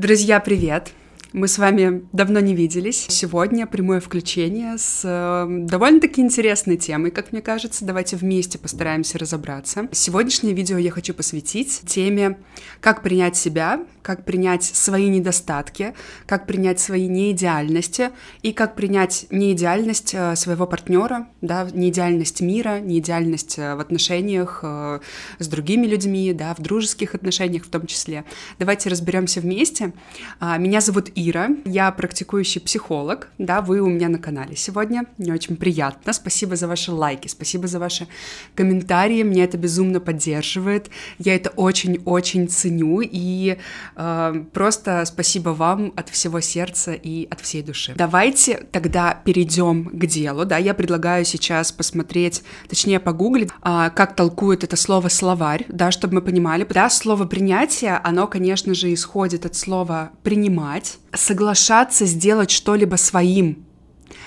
Друзья, привет! Мы с вами давно не виделись. Сегодня прямое включение с эм, довольно-таки интересной темой, как мне кажется. Давайте вместе постараемся разобраться. Сегодняшнее видео я хочу посвятить теме «Как принять себя», «Как принять свои недостатки», «Как принять свои неидеальности» и «Как принять неидеальность э, своего партнера», да, неидеальность мира, неидеальность э, в отношениях э, с другими людьми, да, в дружеских отношениях в том числе. Давайте разберемся вместе. А, меня зовут Ира, я практикующий психолог, да, вы у меня на канале сегодня, мне очень приятно, спасибо за ваши лайки, спасибо за ваши комментарии, меня это безумно поддерживает, я это очень-очень ценю, и э, просто спасибо вам от всего сердца и от всей души. Давайте тогда перейдем к делу, да, я предлагаю сейчас посмотреть, точнее погуглить, э, как толкует это слово словарь, да, чтобы мы понимали, да, слово принятие, оно, конечно же, исходит от слова принимать, соглашаться сделать что-либо своим,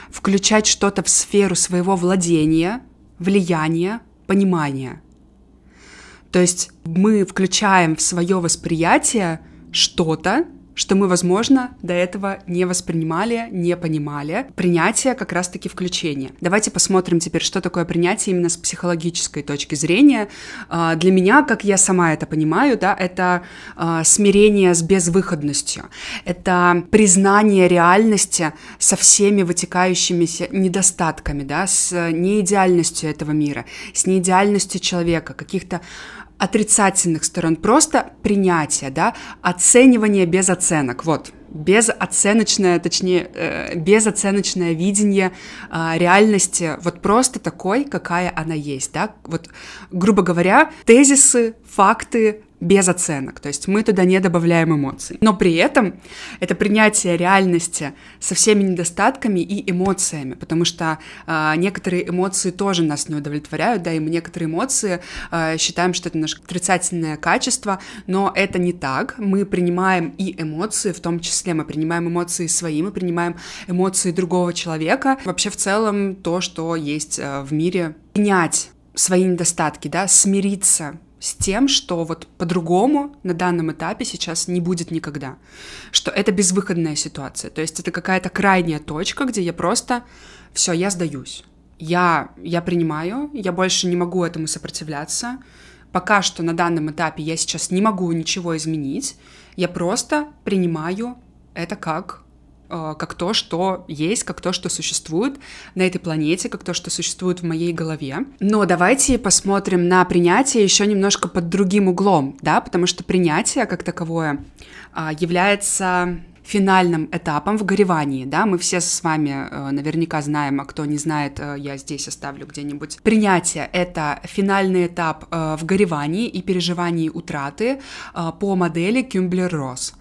включать что-то в сферу своего владения, влияния, понимания. То есть мы включаем в свое восприятие что-то, что мы, возможно, до этого не воспринимали, не понимали. Принятие как раз-таки включение. Давайте посмотрим теперь, что такое принятие именно с психологической точки зрения. А, для меня, как я сама это понимаю, да, это а, смирение с безвыходностью, это признание реальности со всеми вытекающими недостатками, да, с неидеальностью этого мира, с неидеальностью человека, каких-то отрицательных сторон, просто принятие, да, оценивание без оценок, вот, безоценочное, точнее, э, безоценочное видение а, реальности, вот просто такой, какая она есть, да, вот, грубо говоря, тезисы, факты, без оценок, то есть мы туда не добавляем эмоций. Но при этом это принятие реальности со всеми недостатками и эмоциями, потому что э, некоторые эмоции тоже нас не удовлетворяют, да, и мы некоторые эмоции э, считаем, что это наше отрицательное качество, но это не так. Мы принимаем и эмоции, в том числе мы принимаем эмоции свои, мы принимаем эмоции другого человека. Вообще в целом то, что есть э, в мире, принять свои недостатки, да, смириться с тем, что вот по-другому на данном этапе сейчас не будет никогда, что это безвыходная ситуация, то есть это какая-то крайняя точка, где я просто все, я сдаюсь, я, я принимаю, я больше не могу этому сопротивляться, пока что на данном этапе я сейчас не могу ничего изменить, я просто принимаю это как Э, как то, что есть, как то, что существует на этой планете, как то, что существует в моей голове. Но давайте посмотрим на принятие еще немножко под другим углом, да, потому что принятие как таковое а, является финальным этапом в горевании, да, мы все с вами э, наверняка знаем, а кто не знает, э, я здесь оставлю где-нибудь. Принятие — это финальный этап э, в горевании и переживании утраты э, по модели Кюмблер-Росс.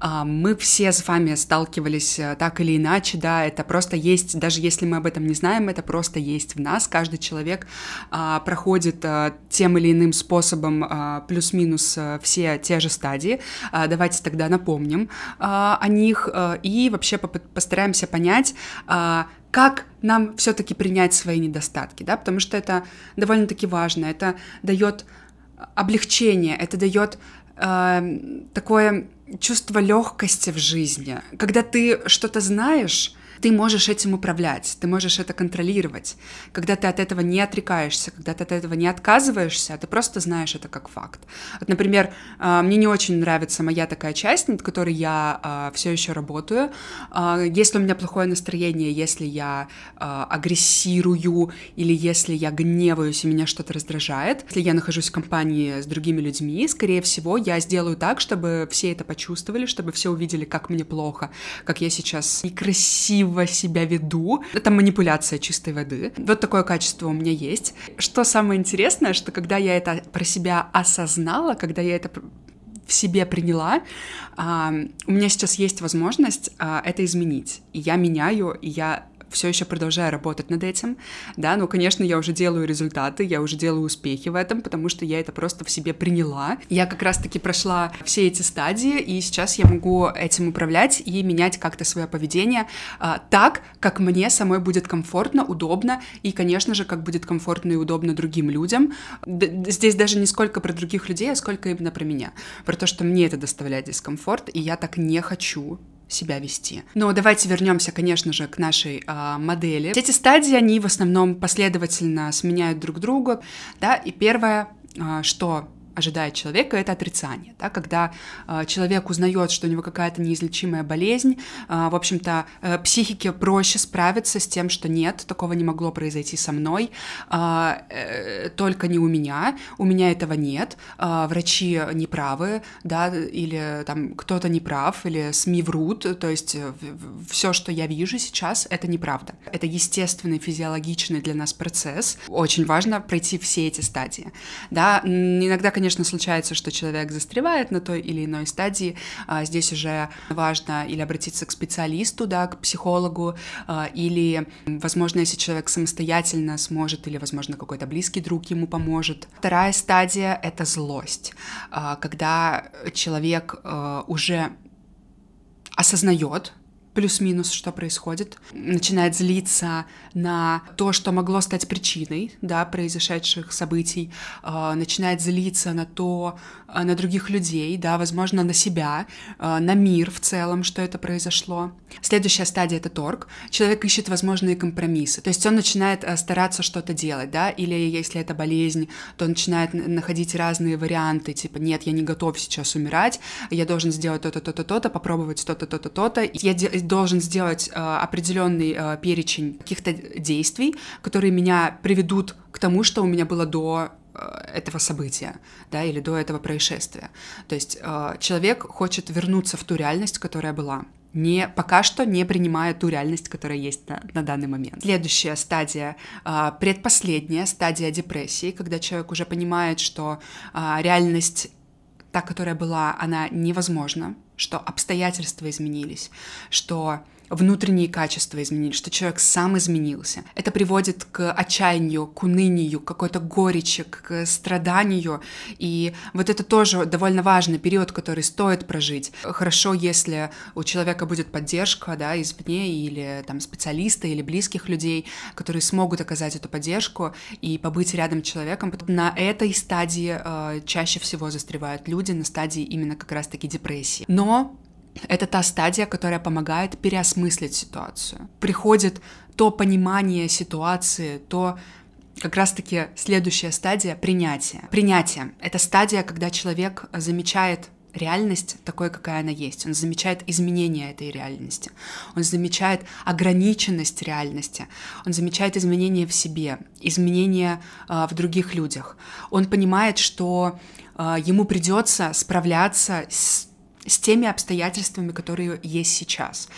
А, мы все с вами сталкивались э, так или иначе, да, это просто есть, даже если мы об этом не знаем, это просто есть в нас. Каждый человек а, проходит э, тем или иным способом а, плюс-минус э, все те же стадии. Давайте тогда напомним о них и вообще постараемся понять, как нам все-таки принять свои недостатки, да, потому что это довольно-таки важно, это дает облегчение, это дает э, такое чувство легкости в жизни, когда ты что-то знаешь, ты можешь этим управлять, ты можешь это контролировать. Когда ты от этого не отрекаешься, когда ты от этого не отказываешься, а ты просто знаешь это как факт. Вот, например, а, мне не очень нравится моя такая часть, над которой я а, все еще работаю. Если у меня плохое настроение, если я агрессирую или если я гневаюсь и меня что-то раздражает, если я нахожусь в компании с другими людьми, скорее всего, я сделаю так, чтобы все это почувствовали, чтобы все увидели, как мне плохо, как я сейчас некрасиво красиво себя веду. Это манипуляция чистой воды. Вот такое качество у меня есть. Что самое интересное, что когда я это про себя осознала, когда я это в себе приняла, а, у меня сейчас есть возможность а, это изменить. И я меняю, и я все еще продолжаю работать над этим, да, но, конечно, я уже делаю результаты, я уже делаю успехи в этом, потому что я это просто в себе приняла. Я как раз-таки прошла все эти стадии, и сейчас я могу этим управлять и менять как-то свое поведение а, так, как мне самой будет комфортно, удобно, и, конечно же, как будет комфортно и удобно другим людям. Д здесь даже не сколько про других людей, а сколько именно про меня, про то, что мне это доставляет дискомфорт, и я так не хочу себя вести. Но давайте вернемся, конечно же, к нашей э, модели. Эти стадии, они в основном последовательно сменяют друг друга, да, и первое, э, что ожидает человека, это отрицание. Да? Когда э, человек узнает, что у него какая-то неизлечимая болезнь, э, в общем-то, э, психике проще справиться с тем, что нет, такого не могло произойти со мной, э, э, только не у меня, у меня этого нет, э, врачи неправы, да, или там кто-то неправ, или СМИ врут, то есть э, все, что я вижу сейчас, это неправда. Это естественный физиологичный для нас процесс. Очень важно пройти все эти стадии. Да, иногда, конечно, Конечно, случается, что человек застревает на той или иной стадии. А, здесь уже важно или обратиться к специалисту, да, к психологу, а, или, возможно, если человек самостоятельно сможет, или, возможно, какой-то близкий друг ему поможет. Вторая стадия — это злость, а, когда человек уже осознает, плюс-минус, что происходит, начинает злиться на то, что могло стать причиной, да, произошедших событий, а, начинает злиться на то, а, на других людей, да, возможно, на себя, а, на мир в целом, что это произошло. Следующая стадия — это торг. Человек ищет возможные компромиссы, то есть он начинает э, стараться что-то делать, да, или если это болезнь, то он начинает находить разные варианты, типа, нет, я не готов сейчас умирать, я должен сделать то-то, то-то, то-то, попробовать то-то, то-то, то-то. Я должен сделать э, определенный э, перечень каких-то действий, которые меня приведут к тому, что у меня было до э, этого события, да, или до этого происшествия. То есть человек хочет вернуться в ту реальность, которая была не, пока что не принимая ту реальность, которая есть на, на данный момент. Следующая стадия, предпоследняя стадия депрессии, когда человек уже понимает, что реальность, та, которая была, она невозможна, что обстоятельства изменились, что внутренние качества изменились, что человек сам изменился. Это приводит к отчаянию, к унынию, к какой-то горечи, к страданию. И вот это тоже довольно важный период, который стоит прожить. Хорошо, если у человека будет поддержка да, извне или там специалиста или близких людей, которые смогут оказать эту поддержку и побыть рядом с человеком. На этой стадии э, чаще всего застревают люди, на стадии именно как раз-таки депрессии. Но это та стадия, которая помогает переосмыслить ситуацию. Приходит то понимание ситуации, то как раз-таки следующая стадия принятие. Принятие — это стадия, когда человек замечает реальность такой, какая она есть. Он замечает изменения этой реальности. Он замечает ограниченность реальности. Он замечает изменения в себе, изменения э, в других людях. Он понимает, что э, ему придется справляться с с теми обстоятельствами, которые есть сейчас.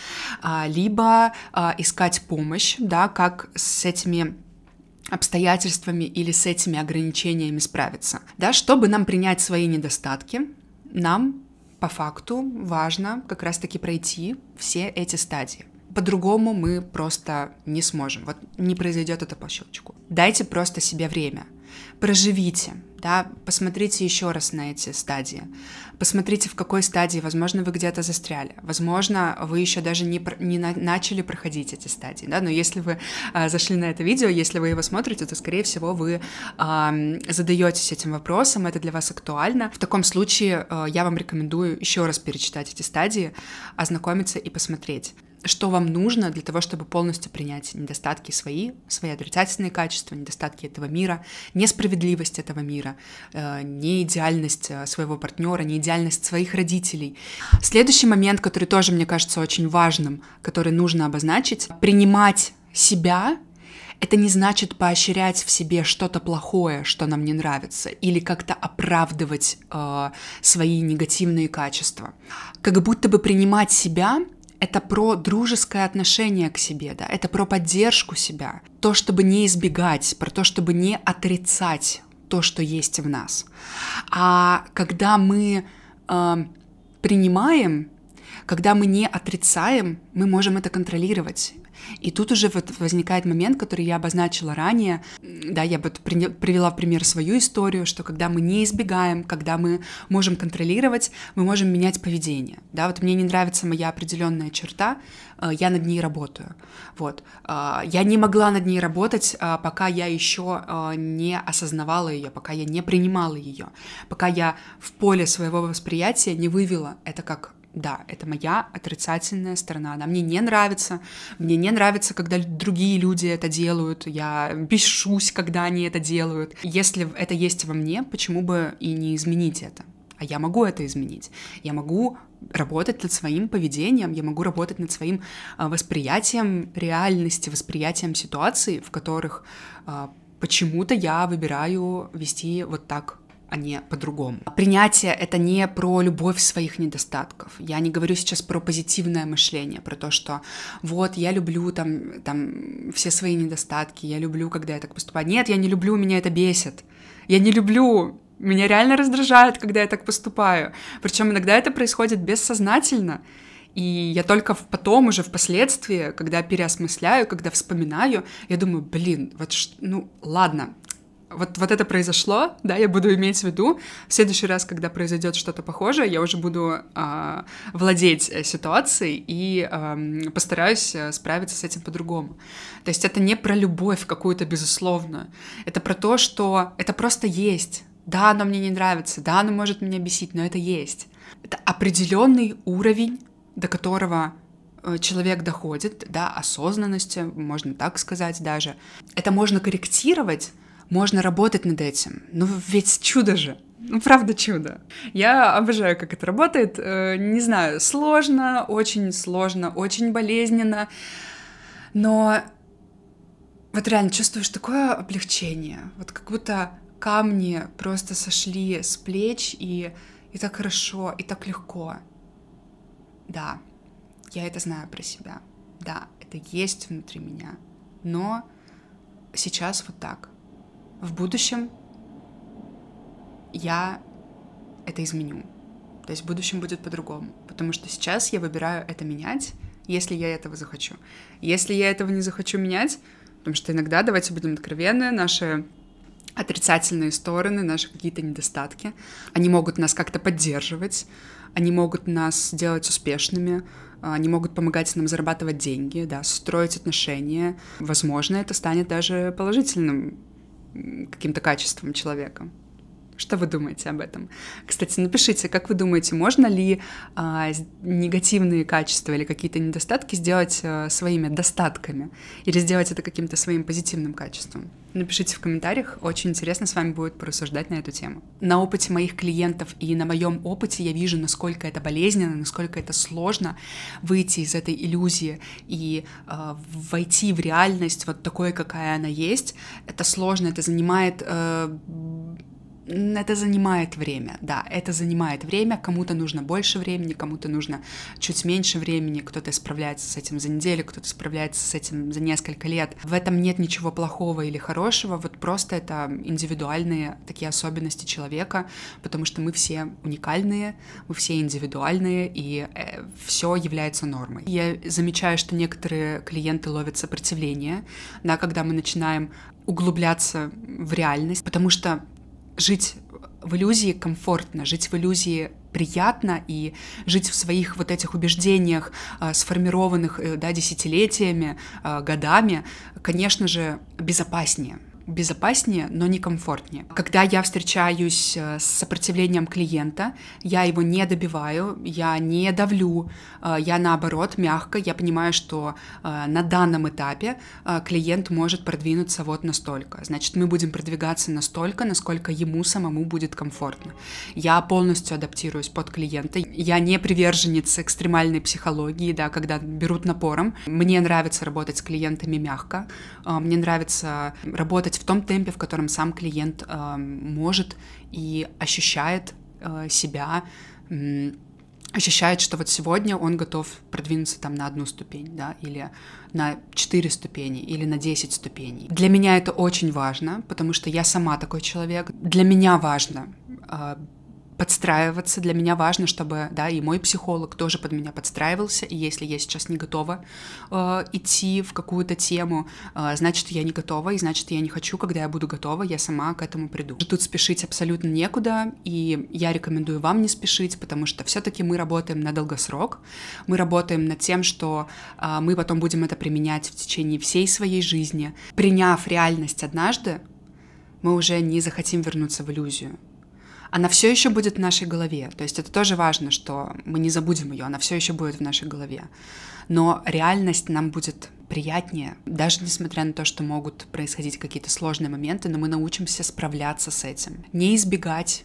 А, либо а, искать помощь, да, как с этими обстоятельствами или с этими ограничениями справиться. Да, чтобы нам принять свои недостатки, нам по факту важно как раз-таки пройти все эти стадии. По-другому мы просто не сможем. Вот не произойдет это по щелчку. Дайте просто себе время — проживите, да, посмотрите еще раз на эти стадии, посмотрите, в какой стадии, возможно, вы где-то застряли, возможно, вы еще даже не, не на, начали проходить эти стадии, да, но если вы а, зашли на это видео, если вы его смотрите, то, скорее всего, вы а, задаетесь этим вопросом, это для вас актуально. В таком случае а, я вам рекомендую еще раз перечитать эти стадии, ознакомиться и посмотреть что вам нужно для того, чтобы полностью принять недостатки свои, свои отрицательные качества, недостатки этого мира, несправедливость этого мира, э, неидеальность э, своего партнера, неидеальность своих родителей. Следующий момент, который тоже, мне кажется, очень важным, который нужно обозначить, принимать себя это не значит поощрять в себе что-то плохое, что нам не нравится, или как-то оправдывать э, свои негативные качества. Как будто бы принимать себя это про дружеское отношение к себе, да, это про поддержку себя, то, чтобы не избегать, про то, чтобы не отрицать то, что есть в нас. А когда мы э, принимаем когда мы не отрицаем, мы можем это контролировать. И тут уже вот возникает момент, который я обозначила ранее. Да, я вот привела в пример свою историю, что когда мы не избегаем, когда мы можем контролировать, мы можем менять поведение. Да, вот мне не нравится моя определенная черта, э, я над ней работаю. Вот. Э, я не могла над ней работать, э, пока я еще не осознавала ее, пока я не принимала ее, пока я в поле своего восприятия не вывела это как да, это моя отрицательная сторона, она мне не нравится, мне не нравится, когда другие люди это делают, я бешусь, когда они это делают. Если это есть во мне, почему бы и не изменить это? А я могу это изменить. Я могу работать над своим поведением, я могу работать над своим а, восприятием реальности, восприятием ситуации, в которых а, почему-то я выбираю вести вот так а не по-другому. Принятие — это не про любовь своих недостатков. Я не говорю сейчас про позитивное мышление, про то, что вот, я люблю там, там все свои недостатки, я люблю, когда я так поступаю. Нет, я не люблю, меня это бесит. Я не люблю, меня реально раздражает, когда я так поступаю. Причем иногда это происходит бессознательно. И я только потом, уже впоследствии, когда переосмысляю, когда вспоминаю, я думаю, блин, вот ну ладно, вот, вот это произошло, да, я буду иметь в виду. В следующий раз, когда произойдет что-то похожее, я уже буду а, э, владеть ситуацией и эм, э, постараюсь справиться с этим по-другому. То есть это не про любовь какую-то, безусловную. Это про то, что это просто есть. Да, оно мне не нравится, да, оно может меня бесить, но это есть. Это определенный уровень, до которого э, человек доходит, да, осознанности, можно так сказать даже. Это можно корректировать, можно работать над этим. Ну ведь чудо же. Ну, правда чудо. Я обожаю, как это работает. Э, не знаю, сложно, очень сложно, очень болезненно. Но вот реально чувствуешь такое облегчение. Вот как будто камни просто сошли с плеч, и, и так хорошо, и так легко. Да, я это знаю про себя. Да, это есть внутри меня. Но сейчас вот так в будущем я это изменю. То есть в будущем будет по-другому. Потому что сейчас я выбираю это менять, если я этого захочу. Если я этого не захочу менять, потому что иногда, давайте будем откровенны, наши отрицательные стороны, наши какие-то недостатки, они могут нас как-то поддерживать, они могут нас делать успешными, они могут помогать нам зарабатывать деньги, да, строить отношения. Возможно, это станет даже положительным каким-то качеством человека. Что вы думаете об этом? Кстати, напишите, как вы думаете, можно ли а, негативные качества или какие-то недостатки сделать а, своими достатками или сделать это каким-то своим позитивным качеством? Напишите в комментариях, очень интересно с вами будет порассуждать на эту тему. На опыте моих клиентов и на моем опыте я вижу, насколько это болезненно, насколько это сложно выйти из этой иллюзии и э, войти в реальность вот такой, какая она есть. Это сложно, это занимает э, это занимает время, да, это занимает время, кому-то нужно больше времени, кому-то нужно чуть меньше времени, кто-то справляется с этим за неделю, кто-то справляется с этим за несколько лет. В этом нет ничего плохого или хорошего, вот просто это индивидуальные такие особенности человека, потому что мы все уникальные, мы все индивидуальные, и э, все является нормой. Я замечаю, что некоторые клиенты ловят сопротивление, да, когда мы начинаем углубляться в реальность, потому что жить в иллюзии комфортно, жить в иллюзии приятно и жить в своих вот этих убеждениях, а, сформированных э, да, десятилетиями, а, годами, конечно же, безопаснее безопаснее, но не комфортнее. Когда я встречаюсь э, с сопротивлением клиента, я его не добиваю, я не давлю, э, я наоборот мягко, я понимаю, что э, на данном этапе клиент может продвинуться вот настолько. Значит, мы будем продвигаться настолько, насколько ему самому будет комфортно. Я полностью адаптируюсь под клиента, я не приверженец экстремальной психологии, да, когда берут напором. Мне нравится работать с клиентами мягко, мне нравится работать в том темпе, в котором сам клиент э, может и ощущает э, себя, э, ощущает, что вот сегодня он готов продвинуться там на одну ступень, да, или на 4 ступени, или на 10 ступеней. Для меня это очень важно, потому что я сама такой человек. Для меня важно э, подстраиваться. Для меня важно, чтобы, да, и мой психолог тоже под меня подстраивался. И если я сейчас не готова э, идти в какую-то тему, э, значит, я не готова, и значит, я не хочу. Когда я буду готова, я сама к этому приду. Тут спешить абсолютно некуда, и я рекомендую вам не спешить, потому что все-таки мы работаем на долгосрок, мы работаем над тем, что э, мы потом будем это применять в течение всей своей жизни. Приняв реальность однажды, мы уже не захотим вернуться в иллюзию она все еще будет в нашей голове. То есть это тоже важно, что мы не забудем ее, она все еще будет в нашей голове. Но реальность нам будет приятнее, даже несмотря на то, что могут происходить какие-то сложные моменты, но мы научимся справляться с этим. Не избегать,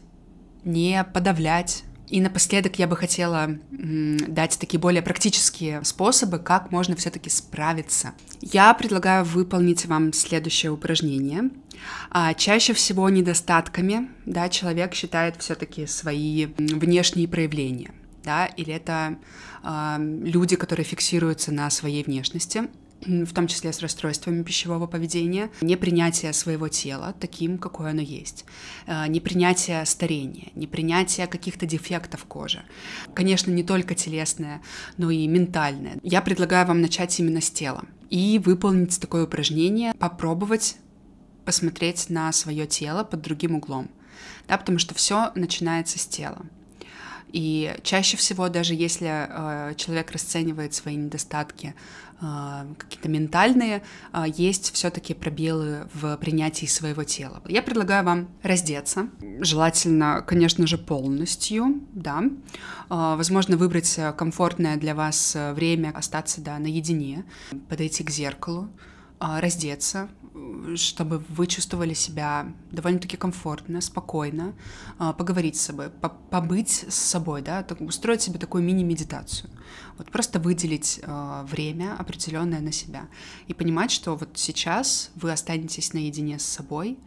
не подавлять, и напоследок я бы хотела дать такие более практические способы, как можно все-таки справиться. Я предлагаю выполнить вам следующее упражнение. А чаще всего недостатками, да, человек считает все-таки свои внешние проявления, да, или это э, люди, которые фиксируются на своей внешности, в том числе с расстройствами пищевого поведения, непринятие своего тела таким, какое оно есть, а, непринятие старения, непринятие каких-то дефектов кожи. Конечно, не только телесное, но и ментальное. Я предлагаю вам начать именно с тела и выполнить такое упражнение, попробовать посмотреть на свое тело под другим углом, да, потому что все начинается с тела. И чаще всего, даже если э, человек расценивает свои недостатки э, какие-то ментальные, э, есть все-таки пробелы в принятии своего тела. Я предлагаю вам раздеться, желательно, конечно же, полностью, да. Э, возможно, выбрать комфортное для вас э, время, остаться, да, наедине, подойти к зеркалу, а, раздеться, чтобы вы чувствовали себя довольно-таки комфортно, спокойно, а, поговорить с собой, побыть с собой, да, устроить себе такую мини-медитацию. Вот просто выделить а, время определенное на себя и понимать, что вот сейчас вы останетесь наедине с собой,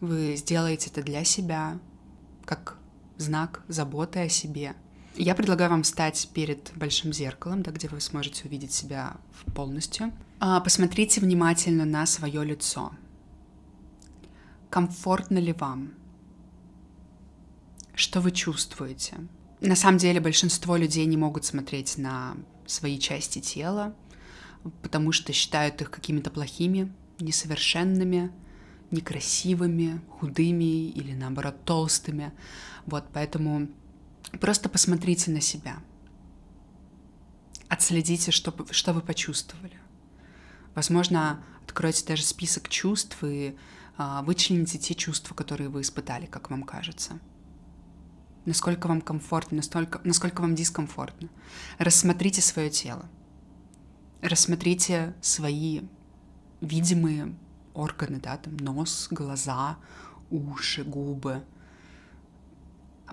вы сделаете это для себя, как знак заботы о себе. Я предлагаю вам встать перед большим зеркалом, да, где вы сможете увидеть себя полностью, а, посмотрите внимательно на свое лицо. Комфортно ли вам? Что вы чувствуете? На самом деле большинство людей не могут смотреть на свои части тела, потому что считают их какими-то плохими, несовершенными, некрасивыми, худыми или наоборот толстыми. Вот поэтому просто посмотрите на себя. Отследите, что, что вы почувствовали. Возможно, откройте даже список чувств и а, вычлените те чувства, которые вы испытали, как вам кажется. Насколько вам комфортно, настолько, насколько вам дискомфортно. Рассмотрите свое тело. Рассмотрите свои видимые органы, да, там нос, глаза, уши, губы.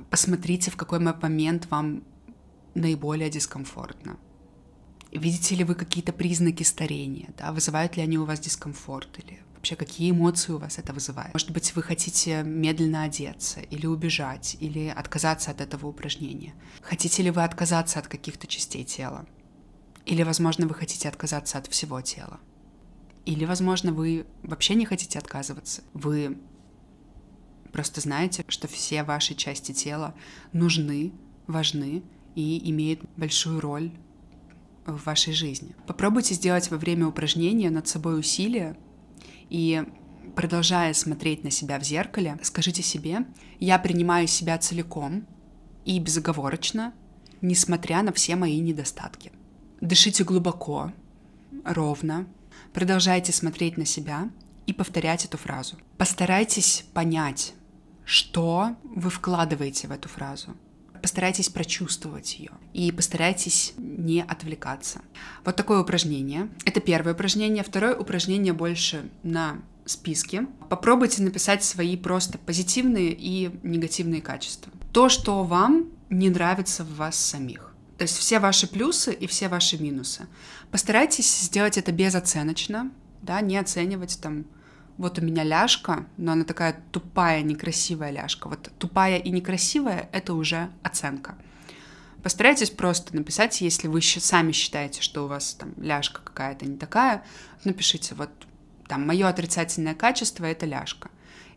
Посмотрите, в какой момент вам наиболее дискомфортно. Видите ли вы какие-то признаки старения? Да? Вызывают ли они у вас дискомфорт? Или вообще какие эмоции у вас это вызывает. Может быть, вы хотите медленно одеться или убежать, или отказаться от этого упражнения. Хотите ли вы отказаться от каких-то частей тела? Или, возможно, вы хотите отказаться от всего тела? Или, возможно, вы вообще не хотите отказываться? Вы просто знаете, что все ваши части тела нужны, важны и имеют большую роль в вашей жизни. Попробуйте сделать во время упражнения над собой усилия и продолжая смотреть на себя в зеркале, скажите себе, я принимаю себя целиком и безоговорочно, несмотря на все мои недостатки. Дышите глубоко, ровно, продолжайте смотреть на себя и повторять эту фразу. Постарайтесь понять, что вы вкладываете в эту фразу – Постарайтесь прочувствовать ее и постарайтесь не отвлекаться. Вот такое упражнение. Это первое упражнение. Второе упражнение больше на списке. Попробуйте написать свои просто позитивные и негативные качества. То, что вам не нравится в вас самих. То есть все ваши плюсы и все ваши минусы. Постарайтесь сделать это безоценочно, да, не оценивать там вот у меня ляжка, но она такая тупая, некрасивая ляжка. Вот тупая и некрасивая — это уже оценка. Постарайтесь просто написать, если вы сами считаете, что у вас там ляжка какая-то не такая, напишите вот там мое отрицательное качество — это ляжка.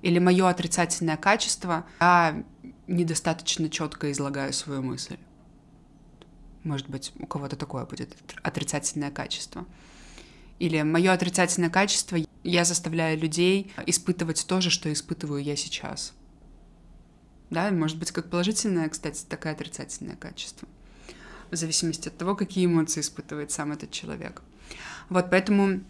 Или мое отрицательное качество — я недостаточно четко излагаю свою мысль. Может быть, у кого-то такое будет отрицательное качество. Или мое отрицательное качество я заставляю людей испытывать то же, что испытываю я сейчас. Да, может быть, как положительное, кстати, так и отрицательное качество. В зависимости от того, какие эмоции испытывает сам этот человек. Вот поэтому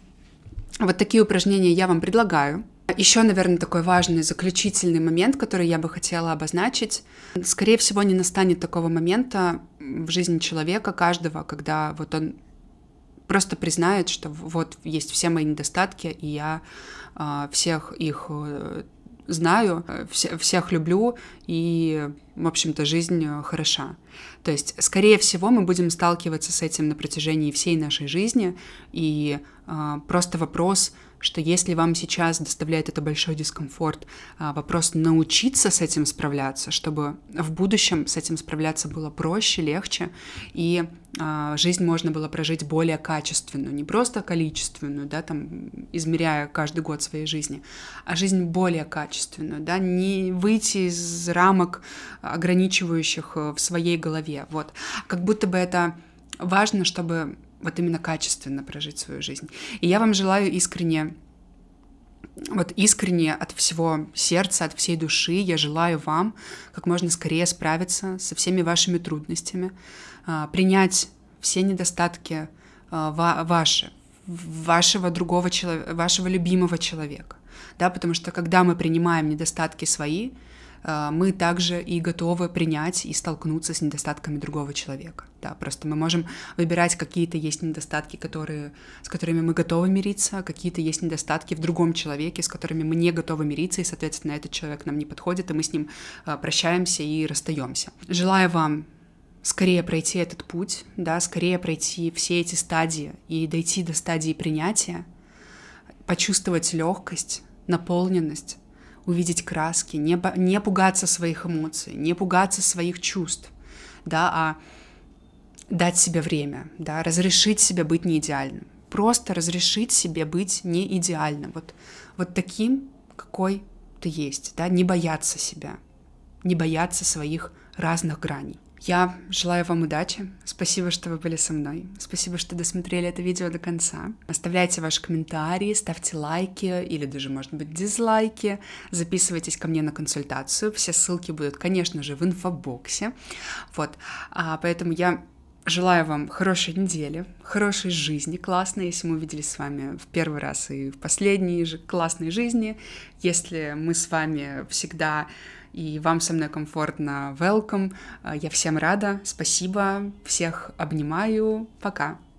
вот такие упражнения я вам предлагаю. Еще, наверное, такой важный заключительный момент, который я бы хотела обозначить. Скорее всего, не настанет такого момента в жизни человека, каждого, когда вот он просто признает, что вот есть все мои недостатки, и я а, всех их э, знаю, э, все, всех люблю, и, в общем-то, жизнь э, хороша. То есть, скорее всего, мы будем сталкиваться с этим на протяжении всей нашей жизни, и а, просто вопрос, что если вам сейчас доставляет это большой дискомфорт, а, вопрос научиться с этим справляться, чтобы в будущем с этим справляться было проще, легче, и а, жизнь можно было прожить более качественную, не просто количественную, да, там, измеряя каждый год своей жизни, а жизнь более качественную, да, не выйти из рамок, ограничивающих э, в своей голове, вот. Как будто бы это важно, чтобы вот именно качественно прожить свою жизнь. И я вам желаю искренне, вот искренне от всего сердца, от всей души я желаю вам как можно скорее справиться со всеми вашими трудностями, а, принять все недостатки а, ваши, вашего другого человека, вашего любимого человека, да, потому что когда мы принимаем недостатки свои, Э, мы также и готовы принять и столкнуться с недостатками другого человека. Да, просто мы можем выбирать какие-то есть недостатки, которые, с которыми мы готовы мириться, какие-то есть недостатки в другом человеке, с которыми мы не готовы мириться, и, соответственно, этот человек нам не подходит, и мы с ним э, прощаемся и расстаемся. Желаю вам скорее пройти этот путь, да, скорее пройти все эти стадии и дойти до стадии принятия, почувствовать легкость, наполненность, увидеть краски, не, не пугаться своих эмоций, не пугаться своих чувств, да, а дать себе время, да, разрешить себе быть не идеальным, просто разрешить себе быть не идеальным, вот, вот таким, какой ты есть, да, не бояться себя, не бояться своих разных граней. Я желаю вам удачи. Спасибо, что вы были со мной. Спасибо, что досмотрели это видео до конца. Оставляйте ваши комментарии, ставьте лайки или даже, может быть, дизлайки. Записывайтесь ко мне на консультацию. Все ссылки будут, конечно же, в инфобоксе. Вот. А, поэтому я Желаю вам хорошей недели, хорошей жизни, классной, если мы увиделись с вами в первый раз и в последней же классной жизни, если мы с вами всегда и вам со мной комфортно. Welcome, э, я всем рада, спасибо, всех обнимаю, пока.